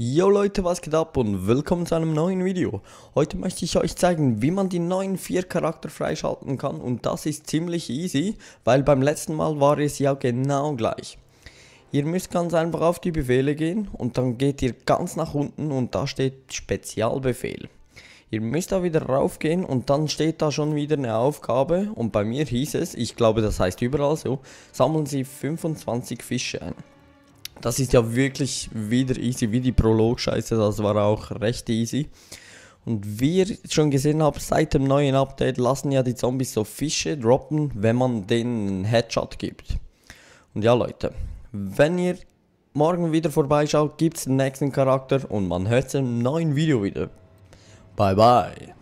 Yo Leute, was geht ab und willkommen zu einem neuen Video. Heute möchte ich euch zeigen, wie man die neuen vier Charakter freischalten kann und das ist ziemlich easy, weil beim letzten Mal war es ja genau gleich. Ihr müsst ganz einfach auf die Befehle gehen und dann geht ihr ganz nach unten und da steht Spezialbefehl. Ihr müsst da wieder raufgehen und dann steht da schon wieder eine Aufgabe und bei mir hieß es, ich glaube das heißt überall so, sammeln Sie 25 Fische ein. Das ist ja wirklich wieder easy, wie die Prolog-Scheiße, das war auch recht easy. Und wie ihr schon gesehen habt, seit dem neuen Update lassen ja die Zombies so Fische droppen, wenn man denen einen Headshot gibt. Und ja Leute, wenn ihr morgen wieder vorbeischaut, gibt es den nächsten Charakter und man hört es im neuen Video wieder. Bye bye.